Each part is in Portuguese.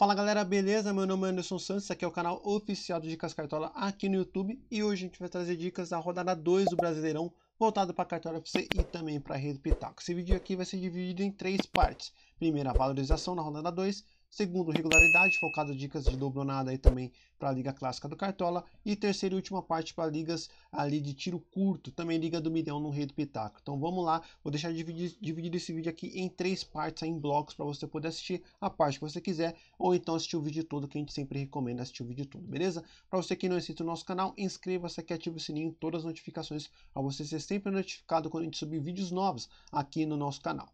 Fala galera, beleza? Meu nome é Anderson Santos, aqui é o canal oficial do Dicas Cartola aqui no YouTube e hoje a gente vai trazer dicas da rodada 2 do Brasileirão, voltado para a Cartola FC e também para a Rede Pitaco. Esse vídeo aqui vai ser dividido em três partes. Primeira, a valorização na rodada 2, Segundo, regularidade, focado dicas de dobronada aí também para a Liga Clássica do Cartola. E terceira e última parte para ligas ali de tiro curto, também Liga do Milhão no Rei do Pitaco. Então vamos lá, vou deixar dividido, dividido esse vídeo aqui em três partes, em blocos, para você poder assistir a parte que você quiser, ou então assistir o vídeo todo, que a gente sempre recomenda assistir o vídeo todo, beleza? Para você que não é inscrito no nosso canal, inscreva-se aqui, ative o sininho, todas as notificações, para você ser sempre notificado quando a gente subir vídeos novos aqui no nosso canal.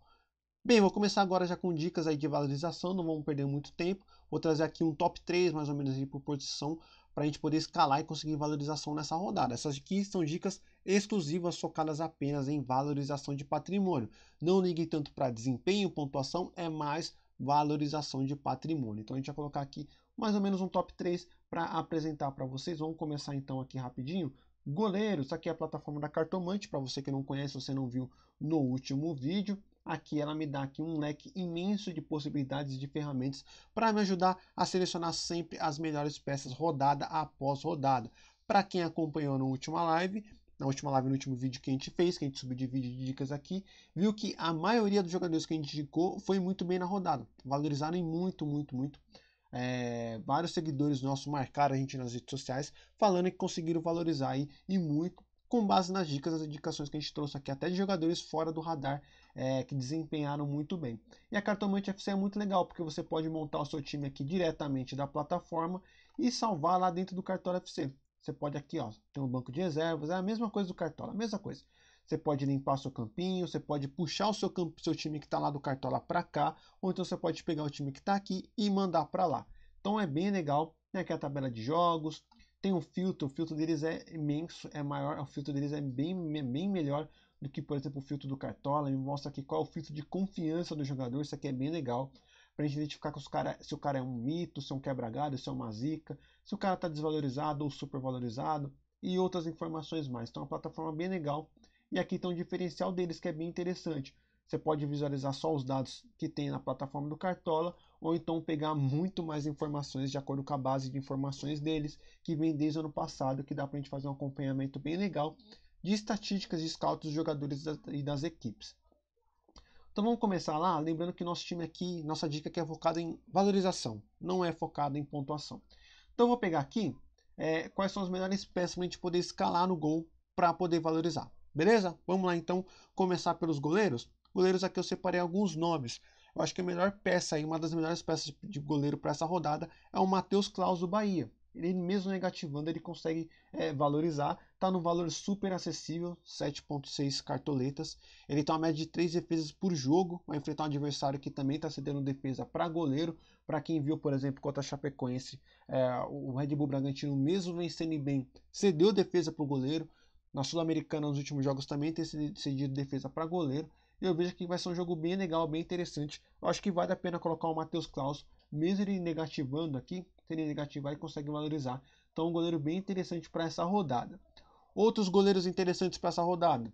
Bem, vou começar agora já com dicas aí de valorização, não vamos perder muito tempo. Vou trazer aqui um top 3 mais ou menos aí por posição para a gente poder escalar e conseguir valorização nessa rodada. Essas aqui são dicas exclusivas focadas apenas em valorização de patrimônio. Não ligue tanto para desempenho, pontuação, é mais valorização de patrimônio. Então a gente vai colocar aqui mais ou menos um top 3 para apresentar para vocês. Vamos começar então aqui rapidinho. Goleiros, aqui é a plataforma da Cartomante, para você que não conhece, você não viu no último vídeo aqui ela me dá aqui um leque imenso de possibilidades de ferramentas para me ajudar a selecionar sempre as melhores peças rodada após rodada. Para quem acompanhou na última live, na última live, no último vídeo que a gente fez, que a gente subiu de vídeo de dicas aqui, viu que a maioria dos jogadores que a gente indicou foi muito bem na rodada. Valorizaram muito, muito, muito. É, vários seguidores nossos marcaram a gente nas redes sociais, falando que conseguiram valorizar aí, e muito, com base nas dicas, as indicações que a gente trouxe aqui, até de jogadores fora do radar é, que desempenharam muito bem. E a Cartomante FC é muito legal, porque você pode montar o seu time aqui diretamente da plataforma e salvar lá dentro do Cartola FC. Você pode aqui, ó, tem um banco de reservas, é a mesma coisa do Cartola, a mesma coisa. Você pode limpar seu campinho, você pode puxar o seu, campo, seu time que está lá do Cartola para cá, ou então você pode pegar o time que está aqui e mandar para lá. Então é bem legal, tem né, aqui é a tabela de jogos, tem um filtro, o filtro deles é imenso, é maior, o filtro deles é bem, é bem melhor do que, por exemplo, o filtro do Cartola. Ele mostra aqui qual é o filtro de confiança do jogador. Isso aqui é bem legal para a gente identificar cara, se o cara é um mito, se é um quebra-galho, se é uma zica, se o cara está desvalorizado ou supervalorizado e outras informações mais. Então, é uma plataforma bem legal. E aqui tem um diferencial deles que é bem interessante. Você pode visualizar só os dados que tem na plataforma do Cartola ou então pegar muito mais informações de acordo com a base de informações deles que vem desde o ano passado, que dá para a gente fazer um acompanhamento bem legal de estatísticas de scout dos jogadores e das equipes. Então vamos começar lá, lembrando que nosso time aqui, nossa dica aqui é focada em valorização, não é focada em pontuação. Então eu vou pegar aqui é, quais são as melhores peças para a gente poder escalar no gol para poder valorizar. Beleza? Vamos lá então começar pelos goleiros. Goleiros aqui eu separei alguns nomes. Eu acho que a melhor peça aí, uma das melhores peças de goleiro para essa rodada é o Matheus Claus do Bahia ele mesmo negativando, ele consegue é, valorizar. Está num valor super acessível, 7.6 cartoletas. Ele tem tá uma média de 3 defesas por jogo, vai enfrentar um adversário que também está cedendo defesa para goleiro. Para quem viu, por exemplo, contra a Chapecoense, é, o Red Bull Bragantino, mesmo vencendo bem, cedeu defesa para o goleiro. Na Sul-Americana, nos últimos jogos, também tem cedido defesa para goleiro. E eu vejo que vai ser um jogo bem legal, bem interessante. Eu acho que vale a pena colocar o Matheus Klaus, mesmo ele negativando aqui, teria negativo aí consegue valorizar. Então, um goleiro bem interessante para essa rodada. Outros goleiros interessantes para essa rodada.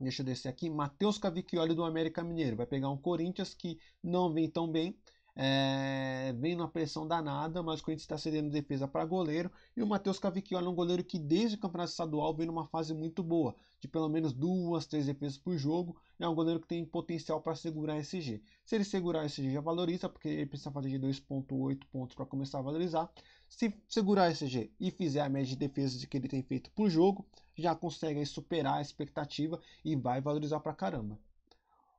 Deixa eu descer aqui. Matheus Cavicchioli do América Mineiro. Vai pegar um Corinthians que não vem tão bem. É, vem numa pressão danada, mas o Corinthians está cedendo defesa para goleiro. E o Matheus Cavicchioli é um goleiro que desde o Campeonato Estadual vem numa fase muito boa, de pelo menos duas, três defesas por jogo. É um goleiro que tem potencial para segurar esse G. Se ele segurar esse G, já valoriza, porque ele precisa fazer de 2,8 pontos para começar a valorizar. Se segurar esse G e fizer a média de defesas que ele tem feito por jogo, já consegue superar a expectativa e vai valorizar para caramba.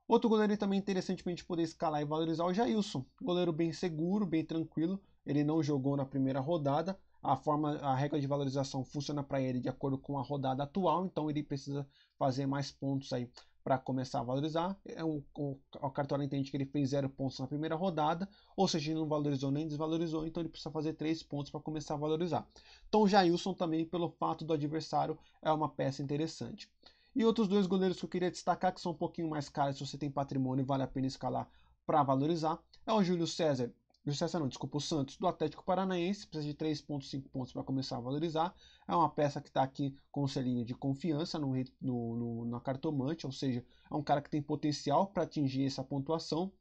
Outro goleiro também interessante para a gente poder escalar e valorizar é o Jailson. Goleiro bem seguro, bem tranquilo. Ele não jogou na primeira rodada. A forma, a regra de valorização funciona para ele de acordo com a rodada atual, então ele precisa fazer mais pontos aí para começar a valorizar. É um, o, o Cartola entende que ele fez zero pontos na primeira rodada, ou seja, ele não valorizou nem desvalorizou, então ele precisa fazer três pontos para começar a valorizar. Então o Jailson também, pelo fato do adversário, é uma peça interessante. E outros dois goleiros que eu queria destacar, que são um pouquinho mais caros, se você tem patrimônio, vale a pena escalar para valorizar, é o Júlio César. Júlio César não, desculpa, o Santos, do Atlético Paranaense, precisa de 3,5 pontos para começar a valorizar. É uma peça que está aqui com um selinho de confiança no, no, no, na cartomante, ou seja, é um cara que tem potencial para atingir essa pontuação.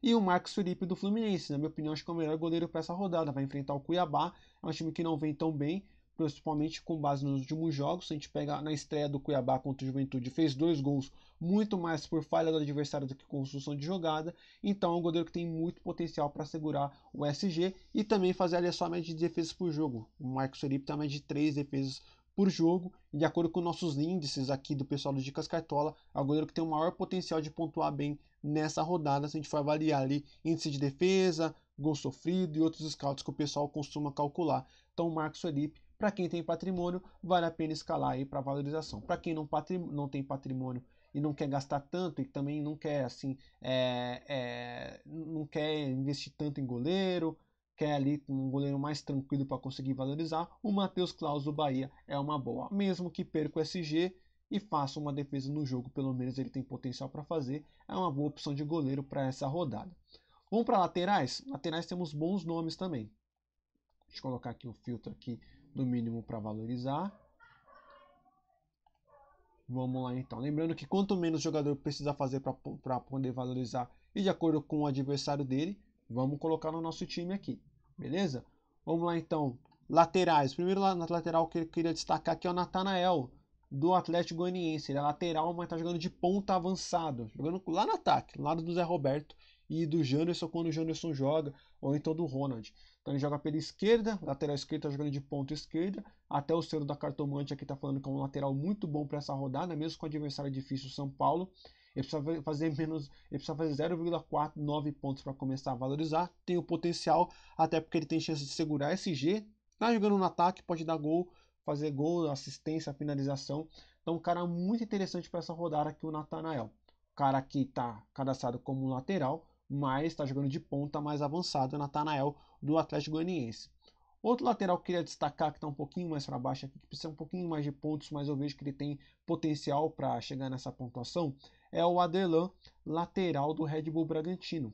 E o Marcos Felipe do Fluminense, na minha opinião, acho que é o melhor goleiro para essa rodada. Vai enfrentar o Cuiabá, é um time que não vem tão bem, principalmente com base nos últimos jogos. a gente pega na estreia do Cuiabá contra o Juventude, fez dois gols, muito mais por falha do adversário do que construção de jogada. Então é um goleiro que tem muito potencial para segurar o SG e também fazer ali a sua média de defesas por jogo. O Marcos Felipe tem tá uma média de três defesas por jogo, e de acordo com nossos índices aqui do pessoal do Dicas Cartola, é o goleiro que tem o maior potencial de pontuar bem nessa rodada, se a gente for avaliar ali índice de defesa, gol sofrido e outros scouts que o pessoal costuma calcular. Então o Marcos Felipe para quem tem patrimônio, vale a pena escalar aí para valorização. Para quem não, não tem patrimônio e não quer gastar tanto e também não quer assim, é, é, não quer investir tanto em goleiro, quer ali um goleiro mais tranquilo para conseguir valorizar, o Matheus Claus do Bahia é uma boa. Mesmo que perca o SG e faça uma defesa no jogo, pelo menos ele tem potencial para fazer, é uma boa opção de goleiro para essa rodada. Vamos para laterais? Laterais temos bons nomes também. Deixa eu colocar aqui o filtro aqui do mínimo para valorizar. Vamos lá então. Lembrando que quanto menos o jogador precisa fazer para poder valorizar e de acordo com o adversário dele, vamos colocar no nosso time aqui. Beleza? Vamos lá então. Laterais. Primeiro na lateral que eu queria destacar aqui é o Natanael, do Atlético Goianiense. Ele é lateral, mas está jogando de ponta avançado. Jogando lá no ataque, lado do Zé Roberto e do Janderson quando o Janderson joga, ou então do Ronald. Então ele joga pela esquerda, lateral esquerda tá jogando de ponta esquerda, até o senhor da cartomante aqui está falando que é um lateral muito bom para essa rodada, mesmo com adversário difícil São Paulo. Ele precisa fazer menos, ele precisa fazer 0,49 pontos para começar a valorizar. Tem o potencial, até porque ele tem chance de segurar SG. Tá jogando no ataque, pode dar gol, fazer gol, assistência, finalização. Então, um cara muito interessante para essa rodada aqui, o Natanael. O cara que está cadastrado como lateral, mas está jogando de ponta mais avançado, Natanael, do Atlético Goianiense. Outro lateral que eu queria destacar, que está um pouquinho mais para baixo aqui, que precisa um pouquinho mais de pontos, mas eu vejo que ele tem potencial para chegar nessa pontuação, é o Aderlan, lateral do Red Bull Bragantino.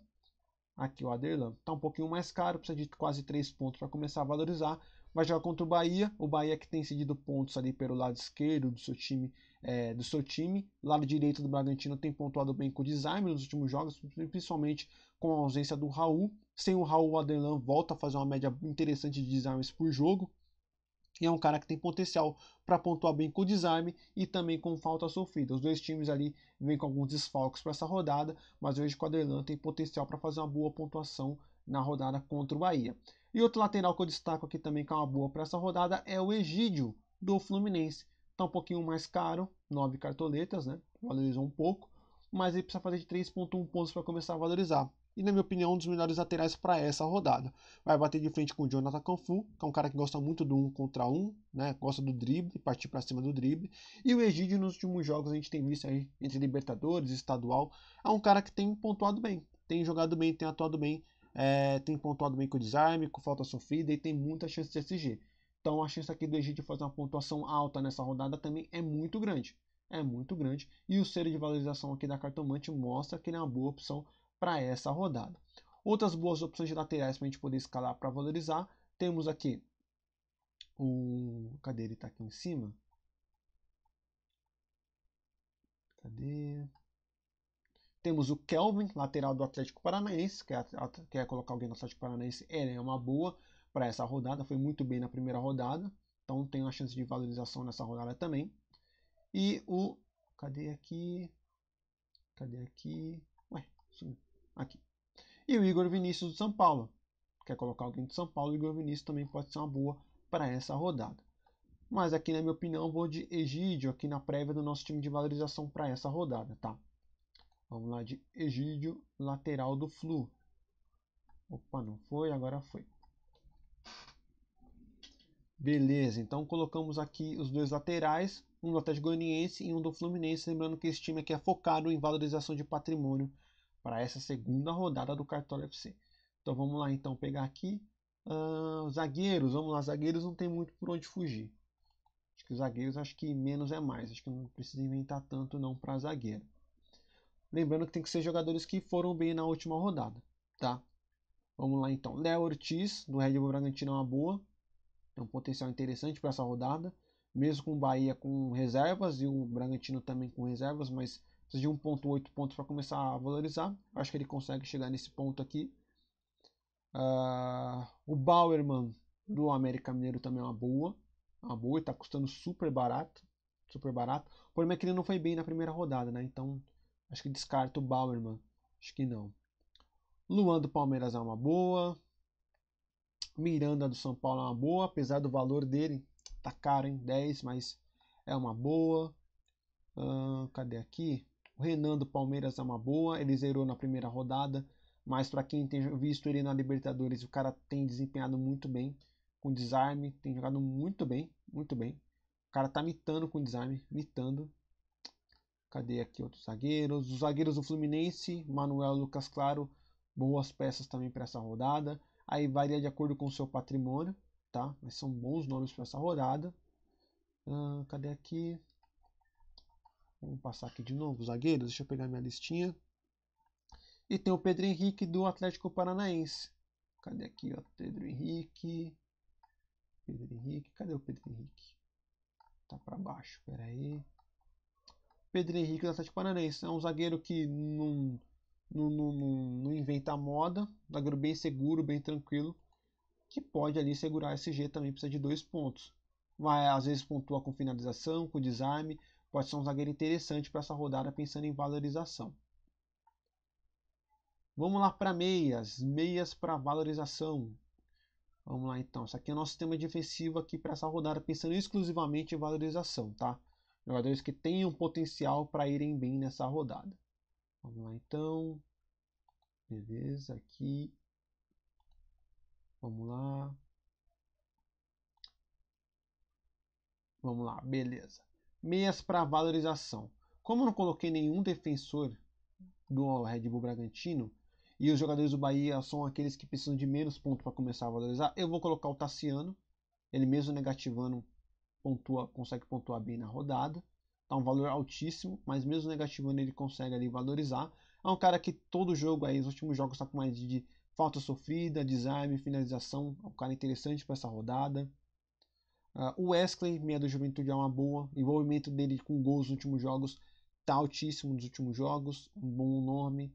Aqui o Aderlan. Está um pouquinho mais caro, precisa de quase 3 pontos para começar a valorizar, vai jogar contra o Bahia, o Bahia que tem cedido pontos ali pelo lado esquerdo do seu time, é, do seu time, lado direito do Bragantino tem pontuado bem com o desarme nos últimos jogos, principalmente com a ausência do Raul, sem o Raul o Adelan volta a fazer uma média interessante de desarmes por jogo, e é um cara que tem potencial para pontuar bem com o desarme e também com falta sofrida. Os dois times ali vêm com alguns desfalques para essa rodada, mas eu vejo que o Aderlan tem potencial para fazer uma boa pontuação na rodada contra o Bahia. E outro lateral que eu destaco aqui também, que é uma boa para essa rodada, é o Egídio, do Fluminense. Está um pouquinho mais caro, nove cartoletas, né? Valorizou um pouco, mas ele precisa fazer de 3,1 pontos para começar a valorizar. E, na minha opinião, é um dos melhores laterais para essa rodada. Vai bater de frente com o Jonathan Canfu, que é um cara que gosta muito do um contra um, né? gosta do drible, partir para cima do drible. E o Egídio, nos últimos jogos, a gente tem visto aí entre Libertadores, Estadual, é um cara que tem pontuado bem, tem jogado bem, tem atuado bem é, tem pontuado bem com o desarme, com falta sofrida e tem muita chance de SG. Então a chance aqui do Egito fazer uma pontuação alta nessa rodada também é muito grande. É muito grande. E o selo de valorização aqui da cartomante mostra que ele é uma boa opção para essa rodada. Outras boas opções de laterais para a gente poder escalar para valorizar. Temos aqui o. Cadê ele? Está aqui em cima. Cadê? Temos o Kelvin, lateral do Atlético Paranaense, quer, é quer colocar alguém no Atlético Paranaense, ele é uma boa para essa rodada, foi muito bem na primeira rodada, então tem uma chance de valorização nessa rodada também. E o. Cadê aqui? Cadê aqui? Ué, aqui. E o Igor Vinícius do São Paulo. Quer colocar alguém do São Paulo? O Igor Vinícius também pode ser uma boa para essa rodada. Mas aqui, na minha opinião, vou de Egídio aqui na prévia do nosso time de valorização para essa rodada, tá? Vamos lá de Egídio, lateral do Flu. Opa, não foi, agora foi. Beleza, então colocamos aqui os dois laterais, um do Atlético Goianiense e um do Fluminense, lembrando que esse time aqui é focado em valorização de patrimônio para essa segunda rodada do Cartola FC. Então vamos lá então pegar aqui uh, zagueiros, vamos lá, zagueiros não tem muito por onde fugir. Acho que os zagueiros acho que menos é mais, acho que não precisa inventar tanto não para zagueiro. Lembrando que tem que ser jogadores que foram bem na última rodada, tá? Vamos lá então. Léo Ortiz, do Red Bull Bragantino, é uma boa. é um potencial interessante para essa rodada. Mesmo com o Bahia com reservas e o Bragantino também com reservas, mas precisa de 1,8 pontos para começar a valorizar. Acho que ele consegue chegar nesse ponto aqui. Uh, o Bauerman do América Mineiro também é uma boa. É uma boa, está custando super barato. Super barato. O problema é que ele não foi bem na primeira rodada, né? Então Acho que descarta o Bauerman. Acho que não. Luan do Palmeiras é uma boa. Miranda do São Paulo é uma boa, apesar do valor dele. Tá caro, hein? 10, mas é uma boa. Uh, cadê aqui? O Renan do Palmeiras é uma boa. Ele zerou na primeira rodada. Mas para quem tem visto ele na Libertadores, o cara tem desempenhado muito bem. Com desarme, tem jogado muito bem. Muito bem. O cara tá mitando com desarme, mitando. Cadê aqui outros zagueiros? Os zagueiros do Fluminense, Manuel Lucas Claro, boas peças também para essa rodada. Aí varia de acordo com o seu patrimônio, tá? Mas são bons nomes para essa rodada. cadê aqui? Vamos passar aqui de novo os zagueiros. Deixa eu pegar minha listinha. E tem o Pedro Henrique do Atlético Paranaense. Cadê aqui, o Pedro Henrique. Pedro Henrique. Cadê o Pedro Henrique? Tá para baixo, peraí. aí. Pedro Henrique da Sete Paranaense. É um zagueiro que não, não, não, não inventa moda, um zagueiro bem seguro, bem tranquilo, que pode ali segurar esse G também, precisa de dois pontos. Vai, às vezes pontua com finalização, com desarme, pode ser um zagueiro interessante para essa rodada pensando em valorização. Vamos lá para meias, meias para valorização. Vamos lá então, isso aqui é o nosso tema defensivo aqui para essa rodada pensando exclusivamente em valorização, tá? Jogadores que tenham potencial para irem bem nessa rodada. Vamos lá então. Beleza, aqui. Vamos lá. Vamos lá, beleza. Meias para valorização. Como eu não coloquei nenhum defensor do Red Bull Bragantino, e os jogadores do Bahia são aqueles que precisam de menos pontos para começar a valorizar, eu vou colocar o Tassiano, ele mesmo negativando pontua, consegue pontuar bem na rodada, tá um valor altíssimo, mas mesmo negativo ele consegue ali valorizar. É um cara que todo jogo aí, os últimos jogos tá com mais de falta sofrida, desarme, finalização, é um cara interessante para essa rodada. Ah, o Wesley, meia da Juventude, é uma boa, o envolvimento dele com gols nos últimos jogos tá altíssimo nos últimos jogos, um bom nome.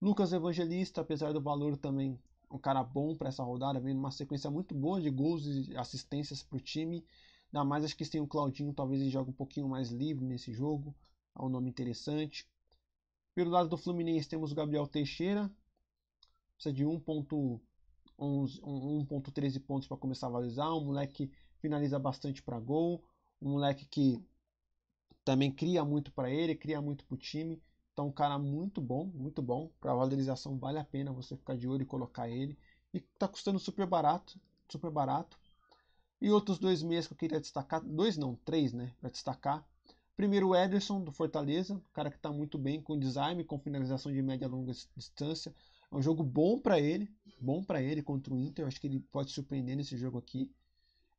Lucas Evangelista, apesar do valor também, um cara bom para essa rodada, vem numa sequência muito boa de gols e assistências para o time. Ainda mais acho que tem o Claudinho, talvez ele jogue um pouquinho mais livre nesse jogo. É um nome interessante. Pelo lado do Fluminense temos o Gabriel Teixeira. Precisa de 1.13 pontos para começar a valorizar. Um moleque finaliza bastante para gol. Um moleque que também cria muito para ele, cria muito para o time. Então, um cara muito bom, muito bom. Para valorização, vale a pena você ficar de olho e colocar ele. E está custando super barato, super barato. E outros dois meias que eu queria destacar, dois não, três, né, para destacar. Primeiro, o Ederson, do Fortaleza, cara que está muito bem com design, com finalização de média e longa distância. É um jogo bom para ele, bom para ele contra o Inter, eu acho que ele pode surpreender nesse jogo aqui.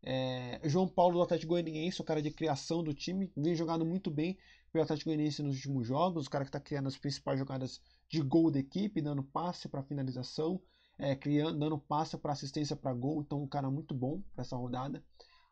É, João Paulo do Atlético Goianiense, o cara de criação do time, vem jogando muito bem pelo Atlético Goianiense nos últimos jogos, o cara que está criando as principais jogadas de gol da equipe, dando passe para finalização, é, criando, dando passe para assistência para gol, então um cara muito bom para essa rodada.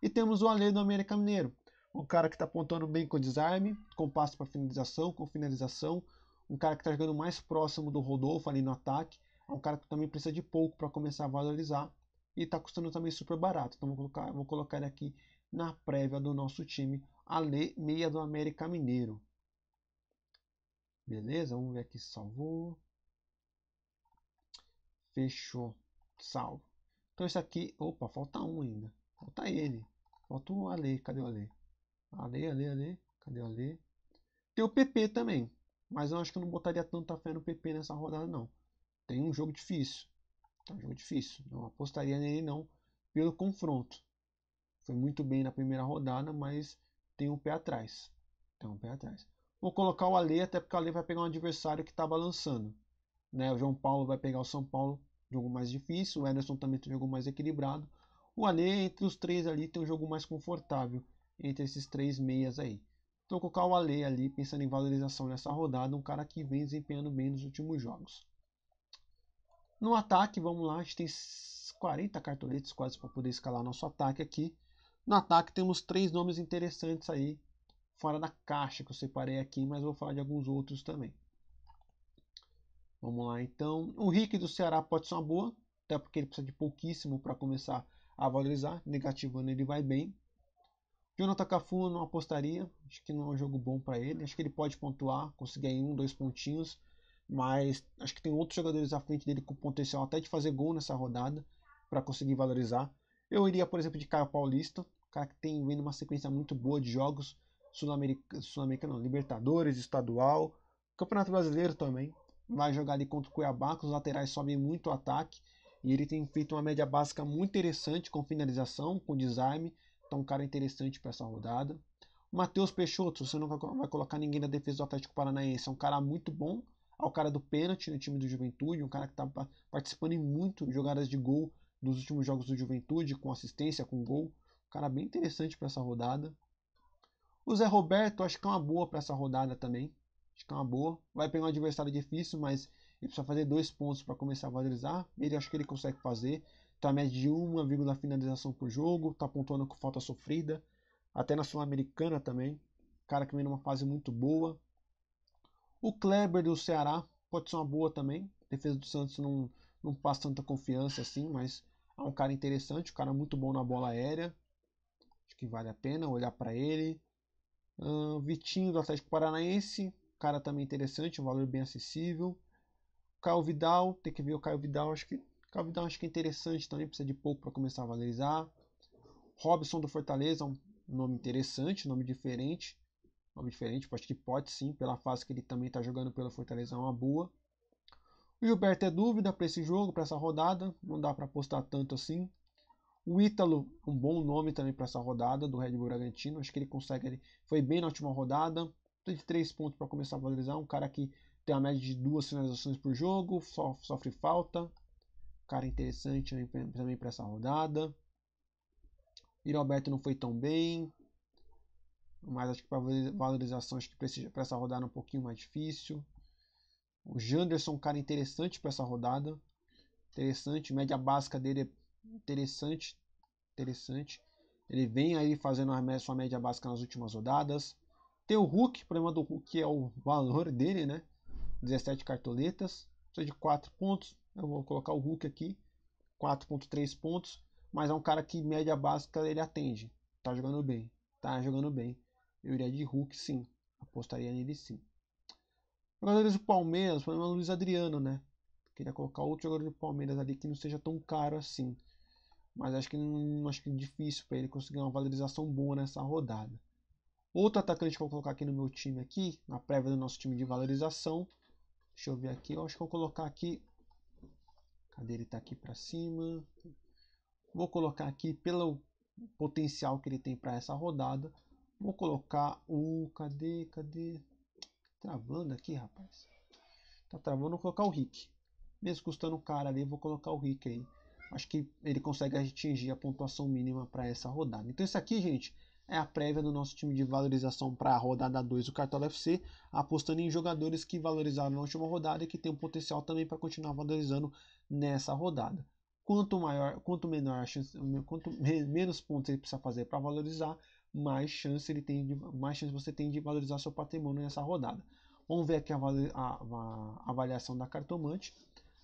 E temos o Ale do América Mineiro, um cara que está apontando bem com desarme, com passe para finalização, com finalização, um cara que está jogando mais próximo do Rodolfo ali no ataque, é um cara que também precisa de pouco para começar a valorizar e está custando também super barato. Então vou colocar, vou colocar ele aqui na prévia do nosso time, Ale meia do América Mineiro. Beleza, vamos ver aqui se salvou. Fechou. Salvo. Então isso aqui. Opa, falta um ainda. Falta ele. Falta o Ale. Cadê o Ale? Ale, Ale, Ale. Cadê o Ale? Tem o PP também. Mas eu acho que eu não botaria tanta fé no PP nessa rodada, não. Tem um jogo difícil. É um jogo difícil. Não apostaria nele, não, pelo confronto. Foi muito bem na primeira rodada, mas tem um pé atrás. Tem um pé atrás. Vou colocar o Ale, até porque o Ale vai pegar um adversário que está balançando. Né? O João Paulo vai pegar o São Paulo, jogo mais difícil. O Ederson também tem um jogo mais equilibrado. O Alê, entre os três ali, tem um jogo mais confortável entre esses três meias aí. Então, colocar o Alê ali, pensando em valorização nessa rodada, um cara que vem desempenhando bem nos últimos jogos. No ataque, vamos lá, a gente tem 40 cartoletes quase para poder escalar nosso ataque aqui. No ataque temos três nomes interessantes aí, fora da caixa que eu separei aqui, mas vou falar de alguns outros também. Vamos lá, então. O RIC do Ceará pode ser uma boa, até porque ele precisa de pouquíssimo para começar a valorizar. Negativando ele vai bem. Jonathan Cafu não apostaria, acho que não é um jogo bom para ele. Acho que ele pode pontuar, conseguir aí um, dois pontinhos, mas acho que tem outros jogadores à frente dele com potencial até de fazer gol nessa rodada para conseguir valorizar. Eu iria, por exemplo, de Caio Paulista, cara que tem vindo uma sequência muito boa de jogos sul-americano, sul, Libertadores, estadual, Campeonato Brasileiro também vai jogar ali contra o Cuiabá, que os laterais sobem muito o ataque. E ele tem feito uma média básica muito interessante com finalização, com desarme. Então, um cara interessante para essa rodada. O Matheus Peixoto, você não vai colocar ninguém na defesa do Atlético Paranaense. É um cara muito bom. É o cara do pênalti no time do Juventude. Um cara que está participando em muito jogadas de gol dos últimos jogos do Juventude, com assistência, com gol. Um cara bem interessante para essa rodada. O Zé Roberto, acho que é uma boa para essa rodada também. Acho que é uma boa. Vai pegar um adversário difícil, mas ele precisa fazer dois pontos para começar a valorizar. Ele acho que ele consegue fazer. Tá média de vírgula finalização por jogo. Tá pontuando com falta sofrida. Até na Sul-Americana também. Cara que vem numa fase muito boa. O Kleber do Ceará pode ser uma boa também. A defesa do Santos não, não passa tanta confiança assim, mas é um cara interessante. Um cara muito bom na bola aérea. Acho que vale a pena olhar para ele. Uh, Vitinho do Atlético Paranaense cara também interessante, um valor bem acessível. Caio Vidal, tem que ver o Caio Vidal, acho que Caio Vidal acho que é interessante também, precisa de pouco para começar a valorizar. Robson do Fortaleza, um nome interessante, nome diferente, nome diferente, acho que pode sim, pela fase que ele também está jogando pelo Fortaleza, é uma boa. O Gilberto é dúvida para esse jogo, para essa rodada, não dá para apostar tanto assim. O Ítalo, um bom nome também para essa rodada do Red Bull Bragantino, acho que ele consegue, ele foi bem na última rodada, de 3 pontos para começar a valorizar. Um cara que tem uma média de duas finalizações por jogo, sofre falta. Cara interessante também para essa rodada. Iroberto não foi tão bem. Mas acho que para valorização, acho que para essa rodada é um pouquinho mais difícil. O Janderson, um cara interessante para essa rodada. Interessante, média básica dele é interessante. Interessante. Ele vem aí fazendo a sua média básica nas últimas rodadas. Tem o Hulk, o problema do Hulk é o valor dele, né? 17 cartoletas, precisa de 4 pontos. Eu vou colocar o Hulk aqui, 4.3 pontos, mas é um cara que média básica ele atende. Tá jogando bem, tá jogando bem. Eu iria de Hulk sim, apostaria nele sim. Jogadores do Palmeiras, o problema é o Luiz Adriano, né? Queria colocar outro jogador do Palmeiras ali que não seja tão caro assim. Mas acho que acho que é difícil para ele conseguir uma valorização boa nessa rodada. Outro atacante que eu vou colocar aqui no meu time aqui, na prévia do nosso time de valorização. Deixa eu ver aqui, eu acho que eu vou colocar aqui. Cadê ele tá aqui para cima? Vou colocar aqui pelo potencial que ele tem para essa rodada. Vou colocar o cadê, cadê? Travando aqui, rapaz. Tá travando, vou colocar o Rick. Mesmo custando cara ali, vou colocar o Rick aí. Acho que ele consegue atingir a pontuação mínima para essa rodada. Então isso aqui, gente, é a prévia do nosso time de valorização para a rodada 2 do Cartola FC, apostando em jogadores que valorizaram na última rodada e que tem um potencial também para continuar valorizando nessa rodada. Quanto maior, quanto menor a chance, quanto menos pontos ele precisa fazer para valorizar, mais chance ele tem, de, mais chance você tem de valorizar seu patrimônio nessa rodada. Vamos ver aqui a, a, a avaliação da cartomante.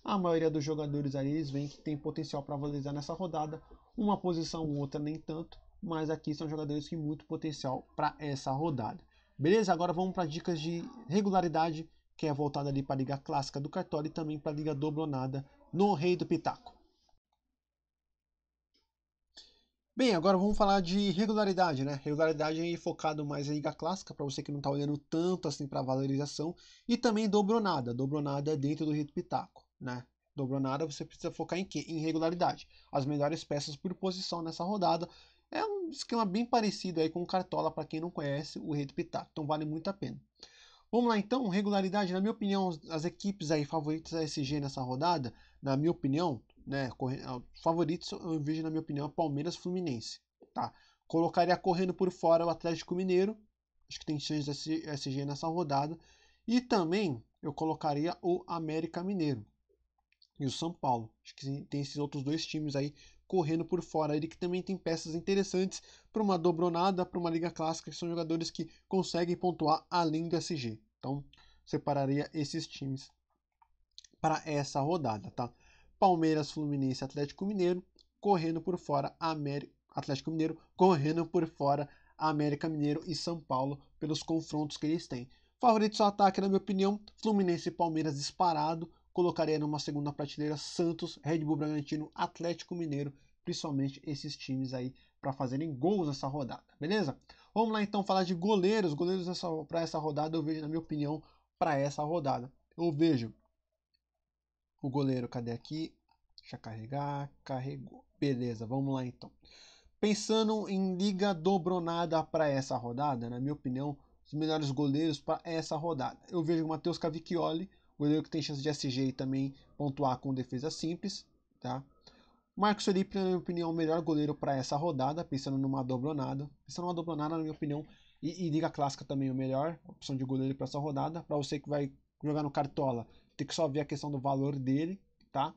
A maioria dos jogadores ali eles veem que tem potencial para valorizar nessa rodada, uma posição ou outra nem tanto mas aqui são jogadores que muito potencial para essa rodada. Beleza? Agora vamos para dicas de regularidade, que é voltada ali para a Liga Clássica do Cartola e também para a Liga Dobronada no Rei do Pitaco. Bem, agora vamos falar de regularidade, né? Regularidade aí focado mais em liga clássica, para você que não está olhando tanto assim para valorização, e também dobronada, dobronada é dentro do Rei do pitaco, né? Dobronada você precisa focar em quê? Em regularidade. As melhores peças por posição nessa rodada é um esquema bem parecido aí com o Cartola, para quem não conhece o Rei do Pitaco, então vale muito a pena. Vamos lá então, regularidade, na minha opinião, as equipes aí favoritas da SG nessa rodada, na minha opinião, né, ah, favoritos eu vejo na minha opinião é Palmeiras Fluminense, tá? Colocaria correndo por fora o Atlético Mineiro, acho que tem chance de SG nessa rodada, e também eu colocaria o América Mineiro e o São Paulo. Acho que tem esses outros dois times aí correndo por fora. Ele que também tem peças interessantes para uma dobronada, para uma liga clássica, que são jogadores que conseguem pontuar além do SG. Então, separaria esses times para essa rodada, tá? Palmeiras, Fluminense, Atlético Mineiro, correndo por fora América, Atlético Mineiro, correndo por fora América Mineiro e São Paulo pelos confrontos que eles têm. Favorito ao ataque, na minha opinião, Fluminense e Palmeiras disparado, colocaria numa segunda prateleira Santos, Red Bull Bragantino, Atlético Mineiro, principalmente esses times aí para fazerem gols nessa rodada, beleza? Vamos lá então falar de goleiros, goleiros para essa rodada eu vejo, na minha opinião, para essa rodada. Eu vejo o goleiro, cadê aqui? Deixa carregar, carregou. Beleza, vamos lá então. Pensando em liga dobronada para essa rodada, na minha opinião, os melhores goleiros para essa rodada. Eu vejo o Matheus Cavicchioli, Goleiro que tem chance de SG e também pontuar com defesa simples, tá? Marcos Felipe, na minha opinião, é o melhor goleiro para essa rodada, pensando numa dobronada. Pensando numa dobronada, na minha opinião, e, e Liga Clássica também é o melhor, opção de goleiro para essa rodada. Para você que vai jogar no Cartola, tem que só ver a questão do valor dele, tá?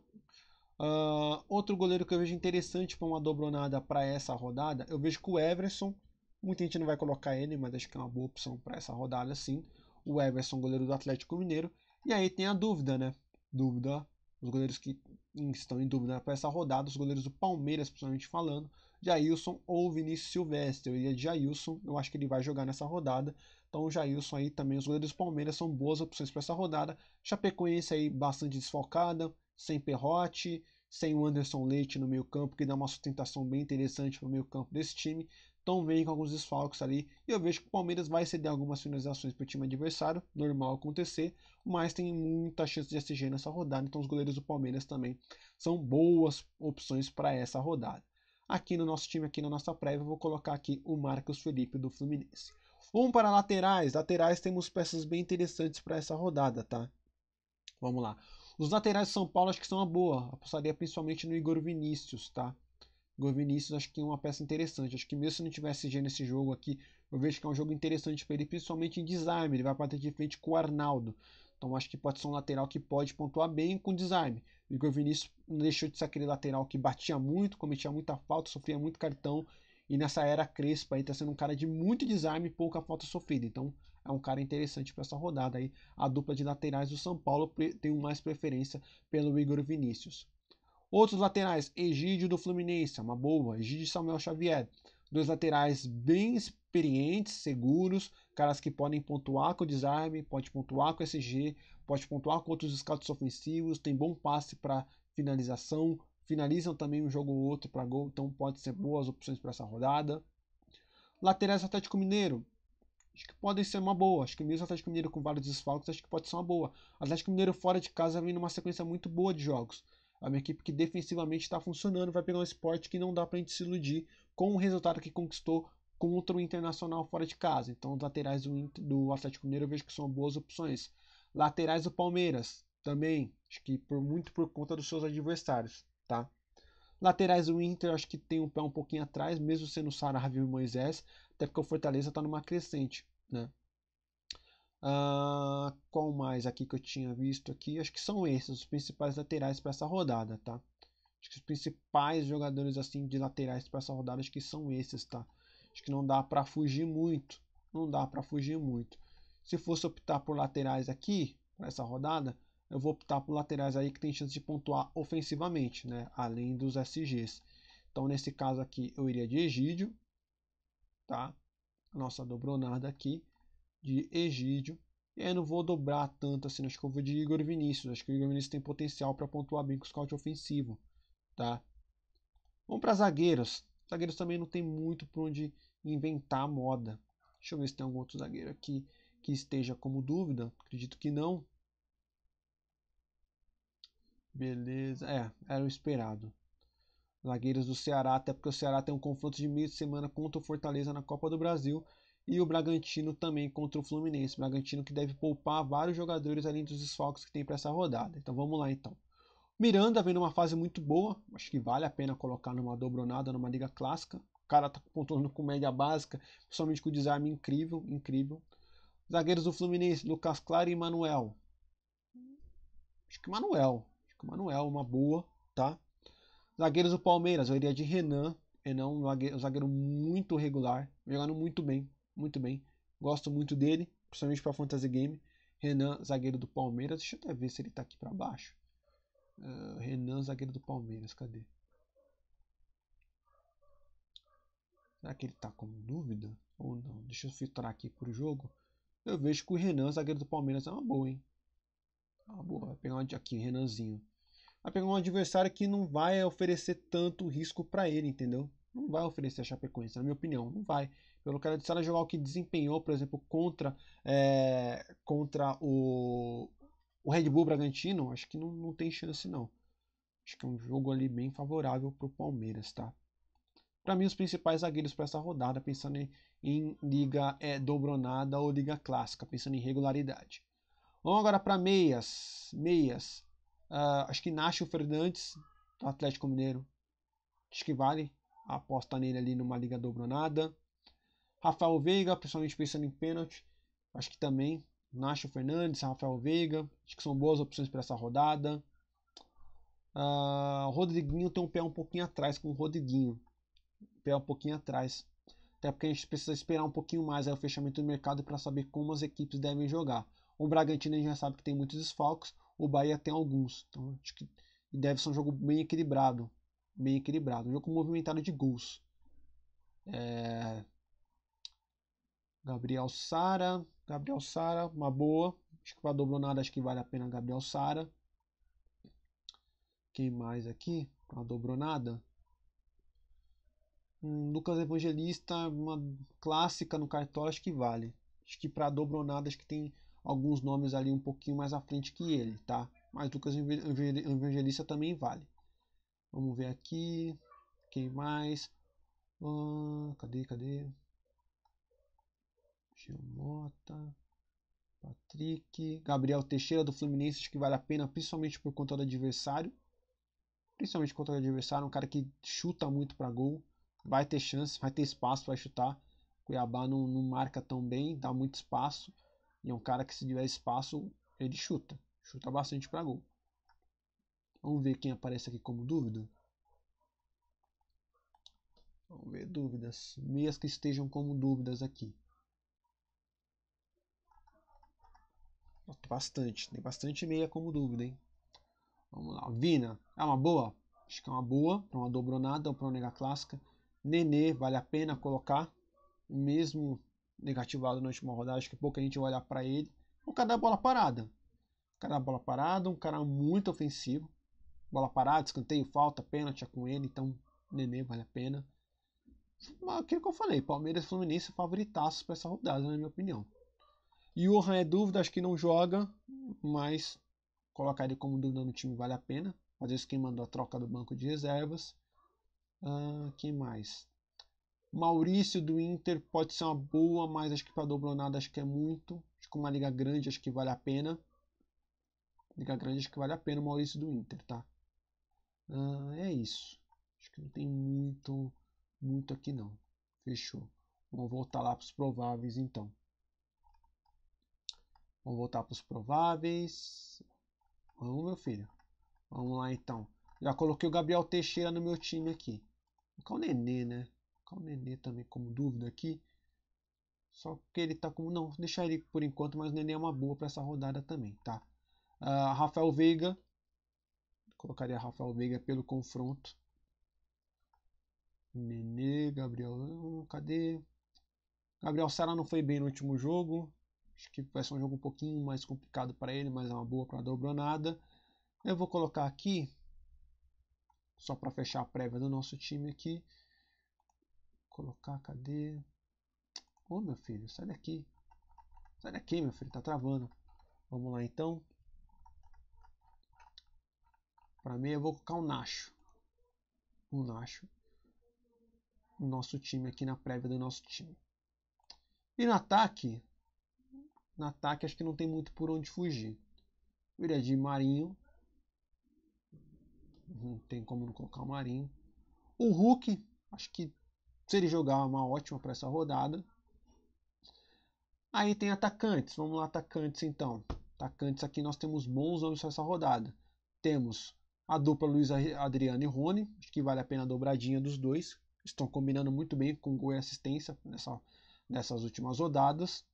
Uh, outro goleiro que eu vejo interessante para uma dobronada para essa rodada, eu vejo que o Everson, muita gente não vai colocar ele, mas acho que é uma boa opção para essa rodada sim. O Everson, goleiro do Atlético Mineiro, e aí tem a dúvida, né? Dúvida, os goleiros que estão em dúvida para essa rodada, os goleiros do Palmeiras, principalmente falando, Jailson ou Vinícius Silvestre. Eu ia de Jailson, eu acho que ele vai jogar nessa rodada. Então o Jailson aí também, os goleiros do Palmeiras são boas opções para essa rodada. Chapecoense aí bastante desfocada sem Perrote, sem o Anderson Leite no meio campo, que dá uma sustentação bem interessante para o meio campo desse time. Então vem com alguns desfalques ali. E eu vejo que o Palmeiras vai ceder algumas finalizações para o time adversário, normal acontecer, mas tem muita chance de SG nessa rodada. Então os goleiros do Palmeiras também são boas opções para essa rodada. Aqui no nosso time, aqui na nossa prévia, eu vou colocar aqui o Marcos Felipe do Fluminense. Vamos para laterais. Laterais temos peças bem interessantes para essa rodada, tá? Vamos lá. Os laterais de São Paulo acho que são uma boa. Apostaria principalmente no Igor Vinícius, tá? Igor Vinícius acho que é uma peça interessante. Acho que mesmo se não tivesse G nesse jogo aqui, eu vejo que é um jogo interessante para ele, principalmente em desarme. Ele vai bater de frente com o Arnaldo. Então acho que pode ser um lateral que pode pontuar bem com desarme. O Igor Vinícius deixou de ser aquele lateral que batia muito, cometia muita falta, sofria muito cartão. E nessa era crespa aí tá sendo um cara de muito desarme e pouca falta sofrida. Então é um cara interessante para essa rodada aí. A dupla de laterais do São Paulo tem mais preferência pelo Igor Vinícius. Outros laterais, Egídio do Fluminense, é uma boa, Egídio e Samuel Xavier. Dois laterais bem experientes, seguros, caras que podem pontuar com o desarme, pode pontuar com o SG, pode pontuar com outros scouts ofensivos, tem bom passe para finalização, finalizam também um jogo ou outro para gol, então pode ser boas opções para essa rodada. Laterais do Atlético Mineiro, acho que podem ser uma boa. Acho que mesmo o Atlético Mineiro com vários desfalques, acho que pode ser uma boa. Atlético Mineiro fora de casa vem numa sequência muito boa de jogos. É uma equipe que defensivamente está funcionando, vai pegar um esporte que não dá para a gente se iludir com o resultado que conquistou contra o Internacional fora de casa. Então, os laterais do, do Atlético Mineiro eu vejo que são boas opções. Laterais do Palmeiras também, acho que por muito por conta dos seus adversários, tá? Laterais do Inter, acho que tem um pé um pouquinho atrás, mesmo sendo Saravio e Moisés, até porque o Fortaleza está numa crescente, né? Ah, qual mais aqui que eu tinha visto aqui? Acho que são esses os principais laterais para essa rodada, tá? Acho que os principais jogadores assim de laterais para essa rodada acho que são esses, tá? Acho que não dá para fugir muito, não dá para fugir muito. Se fosse optar por laterais aqui para essa rodada, eu vou optar por laterais aí que tem chance de pontuar ofensivamente, né? Além dos SGs. Então nesse caso aqui eu iria de Egídio, tá? Nossa dobronada aqui de Egídio. E aí não vou dobrar tanto assim Acho eu vou de Igor Vinícius. Acho que o Igor Vinícius tem potencial para pontuar bem com o scout ofensivo. Tá? Vamos para zagueiros. Zagueiros também não tem muito para onde inventar moda. Deixa eu ver se tem algum outro zagueiro aqui que esteja como dúvida. Acredito que não. Beleza. É, era o esperado. Zagueiros do Ceará, até porque o Ceará tem um confronto de meio de semana contra o Fortaleza na Copa do Brasil. E o Bragantino também contra o Fluminense. Bragantino que deve poupar vários jogadores além dos esfalques que tem para essa rodada. Então vamos lá então. Miranda vem numa fase muito boa. Acho que vale a pena colocar numa dobronada, numa liga clássica. O cara tá pontuando com média básica, principalmente com desarme incrível, incrível. Zagueiros do Fluminense, Lucas Claro e Manuel. Acho que Manuel. Acho que Manuel uma boa, tá? Zagueiros do Palmeiras, eu iria de Renan. Renan é um zagueiro muito regular, jogando muito bem muito bem. Gosto muito dele, principalmente para Fantasy Game. Renan, zagueiro do Palmeiras. Deixa eu até ver se ele está aqui para baixo. Uh, Renan, zagueiro do Palmeiras, cadê? Será que ele está com dúvida ou não? Deixa eu filtrar aqui o jogo. Eu vejo que o Renan, zagueiro do Palmeiras, é uma boa, hein? É uma boa. Vai pegar um, aqui, Renanzinho. Vai pegar um adversário que não vai oferecer tanto risco para ele, entendeu? Não vai oferecer a Chapecoense, na minha opinião. Não vai. Eu não quero adicionar jogar o que desempenhou, por exemplo, contra, é, contra o, o Red Bull Bragantino. Acho que não, não tem chance, não. Acho que é um jogo ali bem favorável para o Palmeiras, tá? Para mim, os principais zagueiros para essa rodada, pensando em, em liga é, dobronada ou liga clássica, pensando em regularidade. Vamos agora para meias. Meias. Uh, acho que Nacho Fernandes, do Atlético Mineiro. Acho que vale aposta nele ali numa liga dobronada. Rafael Veiga, principalmente pensando em pênalti, acho que também. Nacho Fernandes, Rafael Veiga, acho que são boas opções para essa rodada. Uh, Rodriguinho tem um pé um pouquinho atrás com o Rodriguinho. pé um pouquinho atrás. Até porque a gente precisa esperar um pouquinho mais aí o fechamento do mercado para saber como as equipes devem jogar. O Bragantino a gente já sabe que tem muitos desfalques, o Bahia tem alguns. Então acho que deve ser um jogo bem equilibrado. Bem equilibrado. Um jogo movimentado de gols. É, Gabriel Sara. Gabriel Sara, uma boa. Acho que para dobronada acho que vale a pena Gabriel Sara. Quem mais aqui? Uma dobronada. Hum, Lucas Evangelista, uma clássica no cartola, acho que vale. Acho que para dobronada acho que tem alguns nomes ali um pouquinho mais à frente que ele, tá? Mas Lucas Evangelista também vale. Vamos ver aqui. Quem mais? cadê, cadê? Gil Mota, Patrick, Gabriel Teixeira do Fluminense, acho que vale a pena, principalmente por conta do adversário. Principalmente por conta do adversário, um cara que chuta muito para gol, vai ter chance, vai ter espaço, vai chutar. Cuiabá não, não marca tão bem, dá muito espaço. E é um cara que se tiver espaço, ele chuta. Chuta bastante para gol. Vamos ver quem aparece aqui como dúvida. Vamos ver dúvidas. Meias que estejam como dúvidas aqui. Bastante. Tem bastante meia como dúvida, hein? Vamos lá. Vina. É uma boa? Acho que é uma boa. Para é uma dobronada ou é para uma nega clássica. Nenê, vale a pena colocar. Mesmo negativado na última rodada, acho que pouca gente vai olhar para ele. O cara da bola parada. O cara da bola parada, um cara muito ofensivo. Bola parada, escanteio, falta, pênalti é com ele. Então, Nenê, vale a pena. Mas aquilo que eu falei, Palmeiras e Fluminense favoritaços para essa rodada, na minha opinião. Johan é dúvida, acho que não joga, mas colocar ele como dúvida no time vale a pena. Às vezes quem mandou a troca do banco de reservas. Ah, quem mais? Maurício do Inter pode ser uma boa, mas acho que para dobronada acho que é muito. Acho que uma liga grande acho que vale a pena. Liga grande acho que vale a pena o Maurício do Inter, tá? Ah, é isso. Acho que não tem muito, muito aqui não. Fechou. Vamos voltar lá para os prováveis então. Vamos voltar para os prováveis. Vamos, meu filho. Vamos lá, então. Já coloquei o Gabriel Teixeira no meu time aqui. Vou o Nenê, né? Vou o Nenê também como dúvida aqui. Só que ele tá como... Não, deixar ele por enquanto, mas o Nenê é uma boa para essa rodada também, tá? Uh, Rafael Veiga. Colocaria Rafael Veiga pelo confronto. Nenê, Gabriel... Cadê? Gabriel Sara não foi bem no último jogo. Acho que vai ser um jogo um pouquinho mais complicado para ele, mas é uma boa para a dobronada. Eu vou colocar aqui, só para fechar a prévia do nosso time aqui. Colocar, cadê? Ô oh, meu filho, sai daqui. Sai daqui, meu filho, tá travando. Vamos lá então. Para mim, eu vou colocar o um Nacho. O um Nacho. O nosso time aqui na prévia do nosso time. E no ataque, no ataque acho que não tem muito por onde fugir. Eu de Marinho. Não tem como não colocar o Marinho. O Hulk, acho que se ele jogar é uma ótima para essa rodada. Aí tem atacantes. Vamos lá, atacantes então. Atacantes aqui nós temos bons nomes para essa rodada. Temos a dupla Luiz Adriano e Rony. Acho que vale a pena a dobradinha dos dois. Estão combinando muito bem com gol e assistência nessa, nessas últimas rodadas.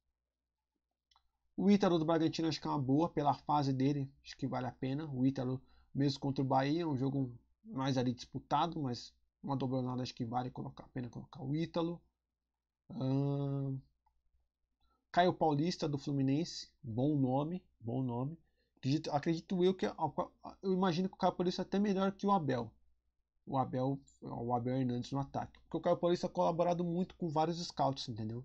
O Ítalo do Bragantino acho que é uma boa, pela fase dele, acho que vale a pena. O Ítalo, mesmo contra o Bahia, é um jogo mais ali disputado, mas uma dobronada acho que vale colocar, a pena colocar o Ítalo. Hum... Caio Paulista do Fluminense, bom nome, bom nome. Acredito, acredito eu que eu imagino que o Caio Paulista é até melhor que o Abel. O Abel, o Abel Hernandes no ataque, porque o Caio Paulista é colaborado muito com vários scouts, entendeu?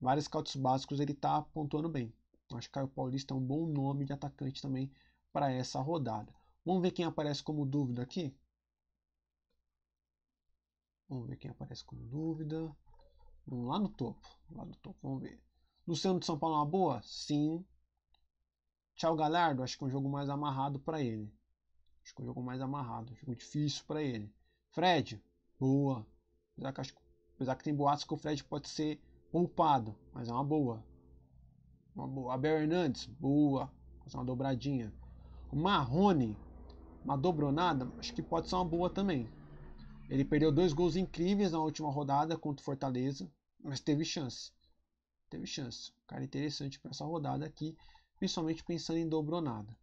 Vários scouts básicos ele tá pontuando bem. Acho que Caio Paulista é um bom nome de atacante também para essa rodada. Vamos ver quem aparece como dúvida aqui? Vamos ver quem aparece como dúvida. Vamos hum, lá no topo. Lá no topo, vamos ver. Luciano de São Paulo é uma boa? Sim. Tchau Galhardo, acho que é um jogo mais amarrado para ele. Acho que é um jogo mais amarrado, um jogo difícil para ele. Fred, boa. Apesar que, acho, apesar que tem boatos que o Fred pode ser poupado, mas é uma boa. Uma boa. Abel Hernandes, boa. Fazer uma dobradinha. O Marrone, uma dobronada, acho que pode ser uma boa também. Ele perdeu dois gols incríveis na última rodada contra o Fortaleza, mas teve chance. Teve chance. Cara interessante para essa rodada aqui, principalmente pensando em dobronada.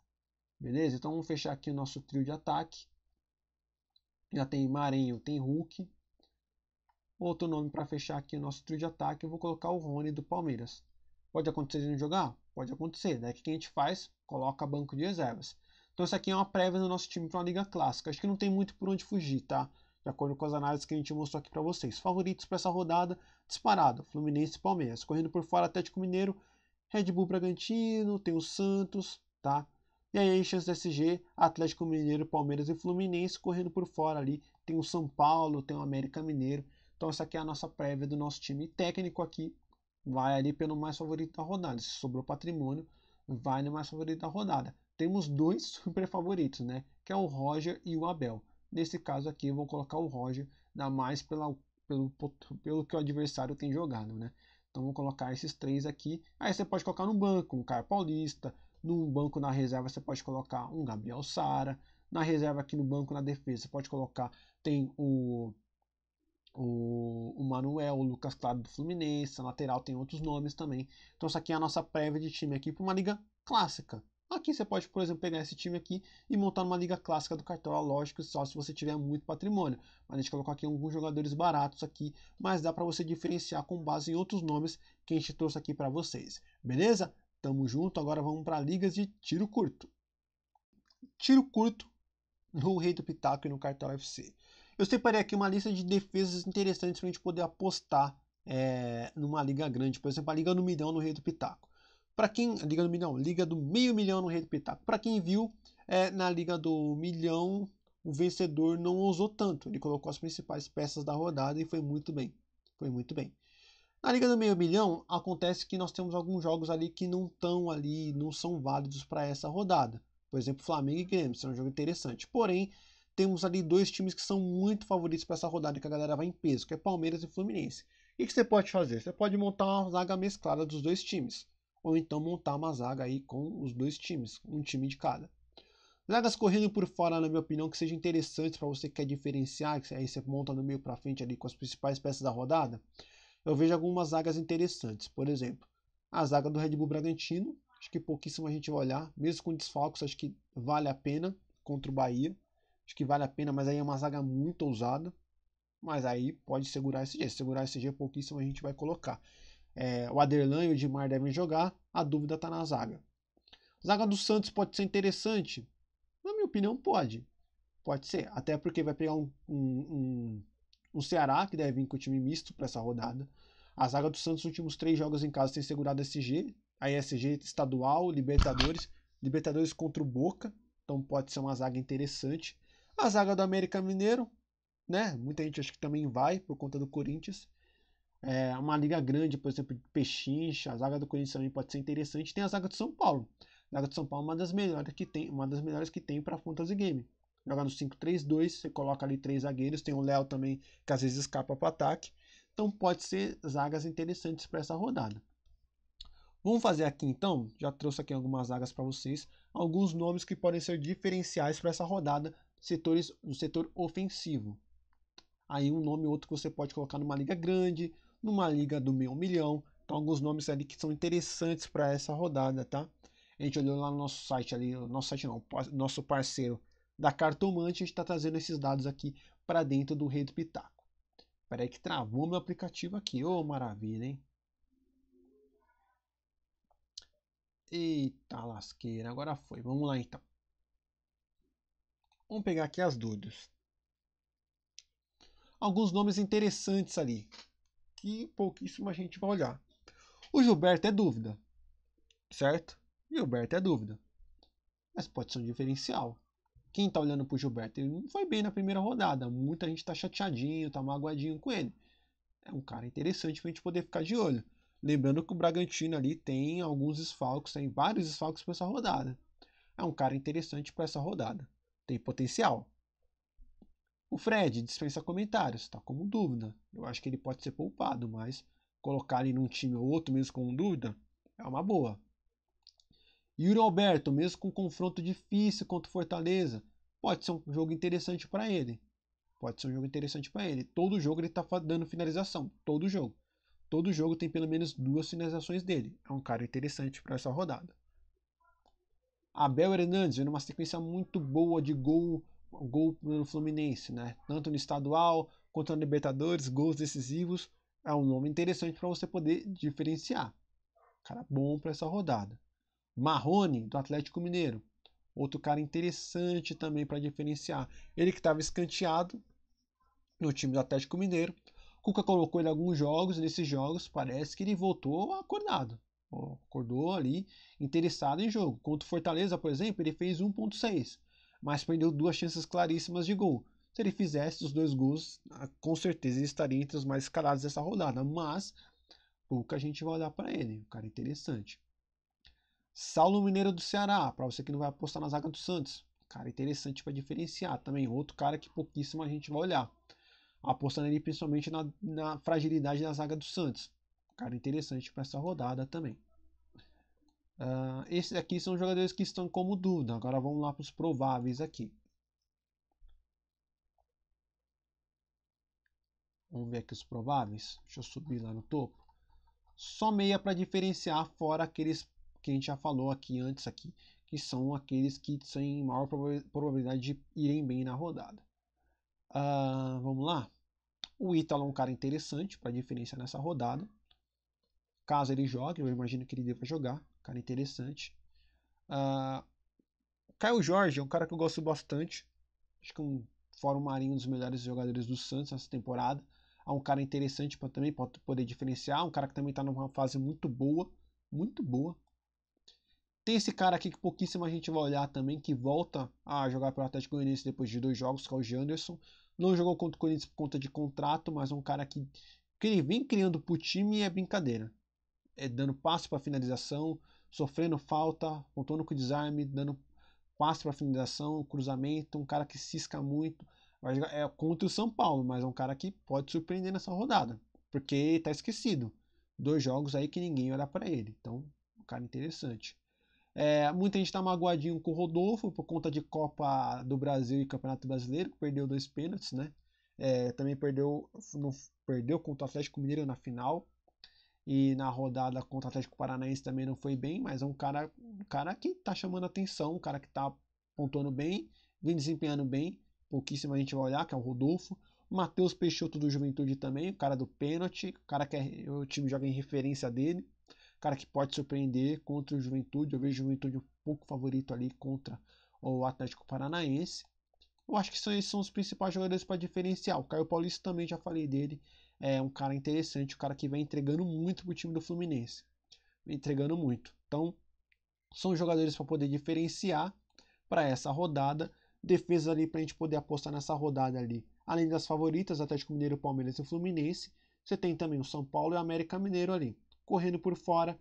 Beleza? Então vamos fechar aqui o nosso trio de ataque. Já tem Marinho, tem Hulk. Outro nome para fechar aqui o nosso trio de ataque, eu vou colocar o Rony do Palmeiras. Pode acontecer de não jogar? Pode acontecer. Daí o que a gente faz? Coloca banco de reservas. Então isso aqui é uma prévia do nosso time para uma liga clássica. Acho que não tem muito por onde fugir, tá? De acordo com as análises que a gente mostrou aqui para vocês. Favoritos para essa rodada, disparado, Fluminense e Palmeiras. Correndo por fora, Atlético Mineiro, Red Bull Bragantino, tem o Santos, tá? E aí, chance do SG, Atlético Mineiro, Palmeiras e Fluminense correndo por fora ali. Tem o São Paulo, tem o América Mineiro. Então, essa aqui é a nossa prévia do nosso time técnico aqui vai ali pelo mais favorito da rodada. Se sobrou patrimônio, vai no mais favorito da rodada. Temos dois super favoritos, né? Que é o Roger e o Abel. Nesse caso aqui, eu vou colocar o Roger, ainda mais pela, pelo, pelo que o adversário tem jogado, né? Então, vou colocar esses três aqui. Aí você pode colocar no banco um Caio Paulista, no banco na reserva você pode colocar um Gabriel Sara, na reserva aqui no banco na defesa você pode colocar, tem o o, o Manuel, o Lucas Claro do Fluminense, a lateral tem outros nomes também. Então isso aqui é a nossa prévia de time aqui para uma liga clássica. Aqui você pode, por exemplo, pegar esse time aqui e montar uma liga clássica do Cartola, lógico, só se você tiver muito patrimônio. Mas a gente colocou aqui alguns jogadores baratos aqui, mas dá para você diferenciar com base em outros nomes que a gente trouxe aqui para vocês. Beleza? Tamo junto, agora vamos para ligas de tiro curto. Tiro curto no Rei do Pitaco e no Cartola FC. Eu separei aqui uma lista de defesas interessantes para a gente poder apostar é, numa liga grande, por exemplo, a Liga do Milhão no Rei do Pitaco. Para quem. Liga do Milhão, Liga do Meio Milhão no Rei do Pitaco. Para quem viu, é, na Liga do Milhão, o vencedor não ousou tanto. Ele colocou as principais peças da rodada e foi muito bem. Foi muito bem. Na Liga do Meio Milhão, acontece que nós temos alguns jogos ali que não estão ali, não são válidos para essa rodada. Por exemplo, Flamengo e Grêmio, isso é um jogo interessante. Porém, temos ali dois times que são muito favoritos para essa rodada, que a galera vai em peso, que é Palmeiras e Fluminense. O que, você pode fazer? Você pode montar uma zaga mesclada dos dois times, ou então montar uma zaga aí com os dois times, um time de cada. Zagas correndo por fora, na minha opinião, que seja interessante para você que quer diferenciar, que aí você monta no meio para frente ali com as principais peças da rodada. Eu vejo algumas zagas interessantes, por exemplo, a zaga do Red Bull Bragantino, acho que pouquíssima gente vai olhar, mesmo com desfalques, acho que vale a pena contra o Bahia. Acho que vale a pena, mas aí é uma zaga muito ousada. Mas aí pode segurar esse G. Se segurar esse G pouquíssimo a gente vai colocar. É, o Aderlan e o Dimar devem jogar. A dúvida está na zaga. zaga do Santos pode ser interessante? Na minha opinião, pode. Pode ser. Até porque vai pegar um, um, um, um Ceará que deve vir com o time misto para essa rodada. A zaga do Santos, nos últimos três jogos em casa, tem segurado SG. esse SG estadual, Libertadores. Libertadores contra o Boca. Então pode ser uma zaga interessante. A zaga do América Mineiro, né? Muita gente acha que também vai por conta do Corinthians. É uma liga grande, por exemplo, de Pechincha, a zaga do Corinthians também pode ser interessante. Tem a zaga do São Paulo. A zaga do São Paulo é uma das melhores que tem, uma das melhores que tem para fantasy game. Joga no 5-3-2, você coloca ali três zagueiros, tem o Léo também que às vezes escapa para ataque. Então pode ser zagas interessantes para essa rodada. Vamos fazer aqui então, já trouxe aqui algumas zagas para vocês, alguns nomes que podem ser diferenciais para essa rodada setores, no setor ofensivo. Aí um nome ou outro que você pode colocar numa liga grande, numa liga do meio milhão. Então alguns nomes ali que são interessantes para essa rodada, tá? A gente olhou lá no nosso site ali, nosso site não, nosso parceiro da Cartomante, a gente está trazendo esses dados aqui para dentro do Rei do Pitaco. aí que travou meu aplicativo aqui, ô oh, maravilha, hein? Eita lasqueira, agora foi, vamos lá então. Vamos pegar aqui as dúvidas. Alguns nomes interessantes ali, que pouquíssima gente vai olhar. O Gilberto é dúvida, certo? Gilberto é dúvida. Mas pode ser um diferencial. Quem está olhando para o Gilberto, ele não foi bem na primeira rodada. Muita gente está chateadinho, está magoadinho com ele. É um cara interessante para a gente poder ficar de olho. Lembrando que o Bragantino ali tem alguns esfalques, tem vários esfalques para essa rodada. É um cara interessante para essa rodada tem potencial. O Fred dispensa comentários, está como dúvida. Eu acho que ele pode ser poupado, mas colocar ele num time ou outro, mesmo com dúvida, é uma boa. Yuri Alberto, mesmo com um confronto difícil contra o Fortaleza, pode ser um jogo interessante para ele. Pode ser um jogo interessante para ele. Todo jogo ele está dando finalização. Todo jogo. Todo jogo tem pelo menos duas finalizações dele. É um cara interessante para essa rodada. Abel Hernandes, numa sequência muito boa de gol, gol no Fluminense, né? Tanto no estadual quanto na Libertadores, gols decisivos. É um nome interessante para você poder diferenciar. Cara bom para essa rodada. Marrone, do Atlético Mineiro. Outro cara interessante também para diferenciar. Ele que estava escanteado no time do Atlético Mineiro. Cuca colocou ele alguns jogos, nesses jogos parece que ele voltou acordado acordou ali interessado em jogo. Contra o Fortaleza, por exemplo, ele fez 1.6, mas perdeu duas chances claríssimas de gol. Se ele fizesse os dois gols, ah, com certeza ele estaria entre os mais escalados dessa rodada, mas pouca gente vai olhar para ele, um cara interessante. Saulo Mineiro do Ceará, para você que não vai apostar na zaga do Santos, cara interessante para diferenciar também, outro cara que pouquíssima gente vai olhar. Apostando ali principalmente na, na fragilidade da zaga do Santos. Cara interessante para essa rodada também. Uh, esses aqui são jogadores que estão como dúvida. Agora vamos lá para os prováveis aqui. Vamos ver aqui os prováveis. Deixa eu subir lá no topo. Só meia para diferenciar fora aqueles que a gente já falou aqui antes aqui, que são aqueles que têm maior probabilidade de irem bem na rodada. Uh, vamos lá. O Ítalo é um cara interessante para diferenciar nessa rodada. Caso ele jogue, eu imagino que ele deva jogar. Cara interessante. Uh, Caio Jorge é um cara que eu gosto bastante. Acho que é um fora o Marinho, um dos melhores jogadores do Santos nessa temporada. É um cara interessante para também pra poder diferenciar. Um cara que também está numa fase muito boa. Muito boa. Tem esse cara aqui que pouquíssima gente vai olhar também, que volta a jogar pelo Atlético Goianiense depois de dois jogos, que é o Janderson. Não jogou contra o Corinthians por conta de contrato, mas é um cara que, que ele vem criando pro time e é brincadeira é, dando passe para finalização, sofrendo falta, contando com desarme, dando passe para finalização, cruzamento, um cara que cisca muito. É contra o São Paulo, mas é um cara que pode surpreender nessa rodada, porque está esquecido. Dois jogos aí que ninguém olha para ele. Então, um cara interessante. É, muita gente está magoadinho com o Rodolfo por conta de Copa do Brasil e Campeonato Brasileiro, que perdeu dois pênaltis, né? É, também perdeu, não, perdeu contra o Atlético Mineiro na final e na rodada contra o Atlético Paranaense também não foi bem, mas é um cara, um cara que está chamando atenção, um cara que está pontuando bem, vem desempenhando bem, pouquíssima a gente vai olhar, que é o Rodolfo. Matheus Peixoto do Juventude também, o cara do pênalti, o cara que é, o time joga em referência dele, cara que pode surpreender contra o Juventude. Eu vejo o Juventude um pouco favorito ali contra o Atlético Paranaense. Eu acho que esses são os principais jogadores para diferenciar. O Caio Paulista também já falei dele, é um cara interessante, um cara que vem entregando muito pro time do Fluminense. Entregando muito. Então, são jogadores para poder diferenciar para essa rodada. Defesa ali para a gente poder apostar nessa rodada ali. Além das favoritas, Atlético Mineiro, Palmeiras e Fluminense, você tem também o São Paulo e o América Mineiro ali. Correndo por fora,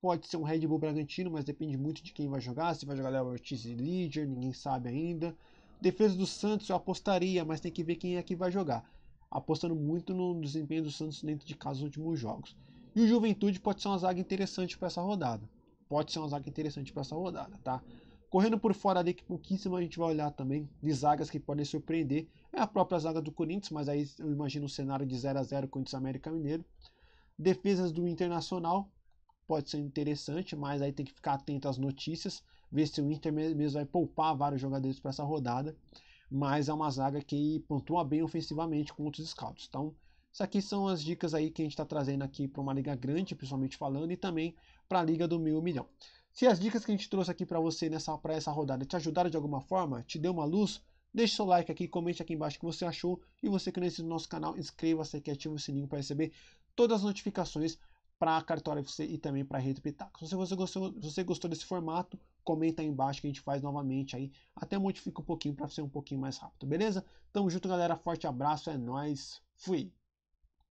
pode ser um Red Bull Bragantino, mas depende muito de quem vai jogar. Se vai jogar Léo Ortiz e Líder, ninguém sabe ainda. Defesa do Santos eu apostaria, mas tem que ver quem é que vai jogar apostando muito no desempenho do Santos dentro de casa nos últimos jogos. E o Juventude pode ser uma zaga interessante para essa rodada. Pode ser uma zaga interessante para essa rodada, tá? Correndo por fora daqui pouquíssimo a gente vai olhar também de zagas que podem surpreender. É a própria zaga do Corinthians, mas aí eu imagino um cenário de 0 a 0 Corinthians América Mineiro. Defesas do Internacional pode ser interessante, mas aí tem que ficar atento às notícias, ver se o Inter mesmo vai poupar vários jogadores para essa rodada mas é uma zaga que pontua bem ofensivamente com outros scouts. Então, isso aqui são as dicas aí que a gente está trazendo aqui para uma liga grande, principalmente falando, e também para a liga do meio milhão. Se as dicas que a gente trouxe aqui para você nessa para essa rodada te ajudaram de alguma forma, te deu uma luz, deixe seu like aqui, comente aqui embaixo o que você achou e você que não é inscrito no nosso canal, inscreva-se aqui, ative o sininho para receber todas as notificações para a Cartola FC e também para a Rede Pitacos. Se você gostou, se você gostou desse formato, comenta aí embaixo que a gente faz novamente aí. Até modifica um pouquinho para ser um pouquinho mais rápido, beleza? Tamo junto, galera. Forte abraço, é nós. Fui.